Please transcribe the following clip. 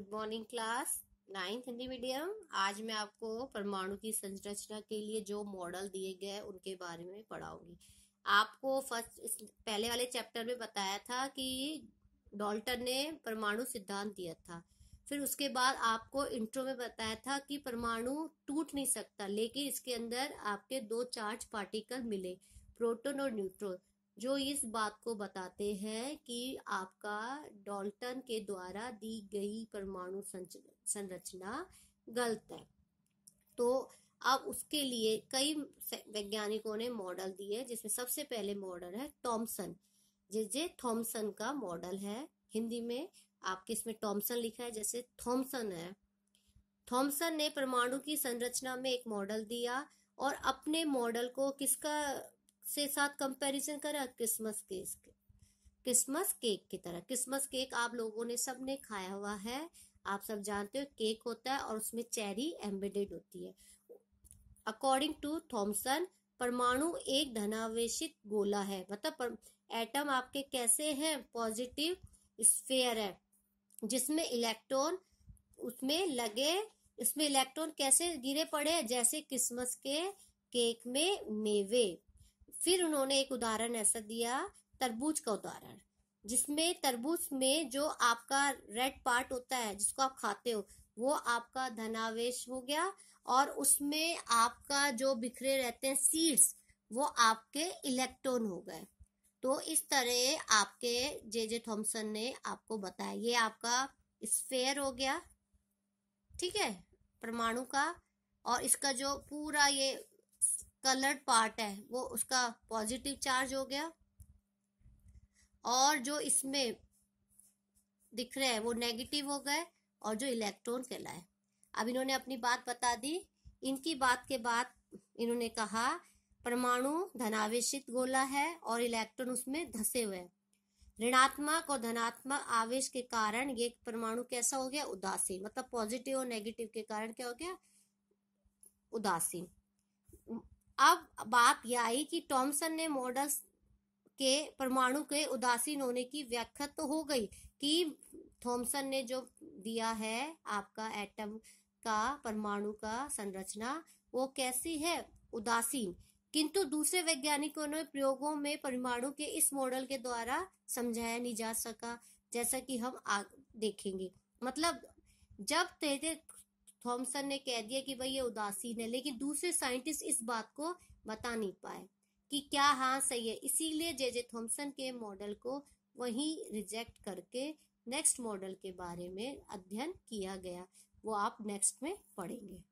good morning class ninth Hindi medium आज मैं आपको परमाणु की संरचना के लिए जो मॉडल दिए गए उनके बारे में पढ़ाऊंगी आपको फर्स्ट पहले वाले चैप्टर में बताया था कि डॉल्टन ने परमाणु सिद्धांत दिया था फिर उसके बाद आपको इंट्रो में बताया था कि परमाणु टूट नहीं सकता लेकिन इसके अंदर आपके दो चार्ज पार्टिकल मिले प्रोटोन और न्यूट्रॉन जो इस बात को बताते हैं कि आपका डॉल्टन के द्वारा दी गई परमाणु संरचना गलत है तो अब उसके लिए कई वैज्ञानिकों ने मॉडल दिए जिसमें सबसे पहले मॉडल है टॉमसन जे जे थॉमसन का मॉडल है हिंदी में आपके इसमें टॉमसन लिखा है जैसे थॉमसन है थॉमसन ने परमाणु की संरचना में एक मॉडल दिया और अपने मॉडल को किसका से साथ कंपैरिजन करा क्रिसमस केक क्रिसमस केक की तरह क्रिसमस केक आप लोगों ने सबने खाया हुआ है आप सब जानते हो केक होता है और उसमें चेरी एम्बेडेड होती है अकॉर्डिंग टू थॉमसन परमाणु एक धनावेशित गोला है मतलब एटम आपके कैसे हैं पॉजिटिव स्फेयर है जिसमें इलेक्ट्रॉन उसमें लगे इसमें इलेक्ट्रॉन कैसे गिरे पड़े जैसे क्रिसमस के केक में मेवे फिर उन्होंने एक उदाहरण ऐसा दिया तरबूज का उदाहरण जिसमें तरबूज में जो आपका रेड पार्ट होता है जिसको आप खाते हो वो आपका धनावेश हो गया और उसमें आपका जो बिखरे रहते हैं सीड्स वो आपके इलेक्ट्रॉन हो गए तो इस तरह आपके जे जे थॉम्सन ने आपको बताया ये आपका स्फेयर हो गया ठीक है परमाणु का और इसका जो पूरा ये कलर्ड पार्ट है वो उसका पॉजिटिव चार्ज हो गया और जो इसमें दिख रहे हैं वो नेगेटिव हो गए और जो इलेक्ट्रॉन कहलाए अब इन्होंने अपनी बात बता दी इनकी बात के बाद इन्होंने कहा परमाणु धनावेशित गोला है और इलेक्ट्रॉन उसमें धसे हुए ऋणात्मक और धनात्मक आवेश के कारण ये परमाणु कैसा हो गया उदासीन मतलब पॉजिटिव और नेगेटिव के कारण क्या हो गया उदासीन अब बात यह आई कि टॉमसन ने मॉडल्स के परमाणु के उदासीन होने की व्याख्या तो हो गई कि थॉमसन ने जो दिया है आपका एटम का परमाणु का संरचना वो कैसी है उदासीन किंतु दूसरे वैज्ञानिकों ने प्रयोगों में परमाणु के इस मॉडल के द्वारा समझाया नहीं जा सका जैसा कि हम आग देखेंगे मतलब जब तेजे थॉमसन ने कह दिया कि भाई ये उदासीन है लेकिन दूसरे साइंटिस्ट इस बात को बता नहीं पाए कि क्या हाँ सही है इसीलिए जे जे थॉमसन के मॉडल को वहीं रिजेक्ट करके नेक्स्ट मॉडल के बारे में अध्ययन किया गया वो आप नेक्स्ट में पढ़ेंगे